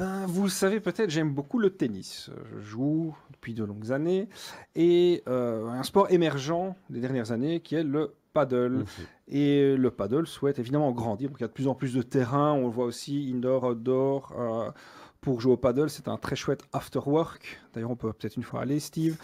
Ben, vous le savez peut-être, j'aime beaucoup le tennis. Je joue depuis de longues années et euh, un sport émergent des dernières années qui est le paddle. Et le paddle souhaite évidemment grandir. Donc, il y a de plus en plus de terrain, On le voit aussi indoor, outdoor. Euh, pour jouer au paddle, c'est un très chouette after work. D'ailleurs, on peut peut-être une fois aller, Steve.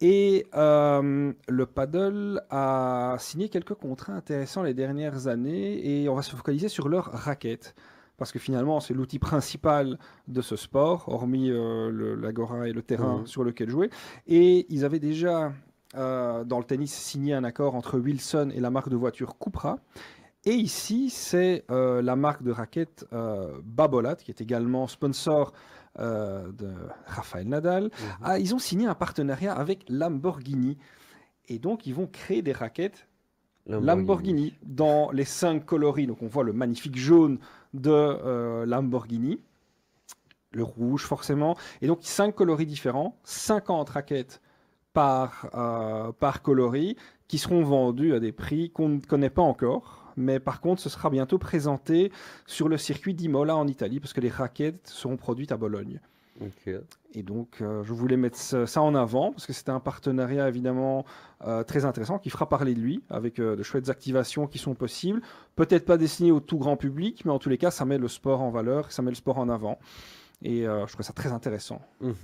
Et euh, le paddle a signé quelques contrats intéressants les dernières années et on va se focaliser sur leur raquette parce que finalement, c'est l'outil principal de ce sport, hormis euh, l'agora et le terrain mmh. sur lequel jouer. Et ils avaient déjà, euh, dans le tennis, signé un accord entre Wilson et la marque de voiture Cupra. Et ici, c'est euh, la marque de raquettes Babolat, qui est également sponsor de Rafael Nadal. Mmh. Ah, ils ont signé un partenariat avec Lamborghini. Et donc, ils vont créer des raquettes Lamborghini, Lamborghini dans les cinq coloris. Donc, on voit le magnifique jaune de euh, Lamborghini, le rouge forcément, et donc cinq coloris différents, 50 raquettes par, euh, par coloris, qui seront vendues à des prix qu'on ne connaît pas encore. Mais par contre, ce sera bientôt présenté sur le circuit d'Imola en Italie, parce que les raquettes seront produites à Bologne. Et donc, euh, je voulais mettre ça en avant parce que c'était un partenariat évidemment euh, très intéressant qui fera parler de lui avec euh, de chouettes activations qui sont possibles. Peut-être pas destinées au tout grand public, mais en tous les cas, ça met le sport en valeur, ça met le sport en avant. Et je trouve ça très intéressant. Mhm.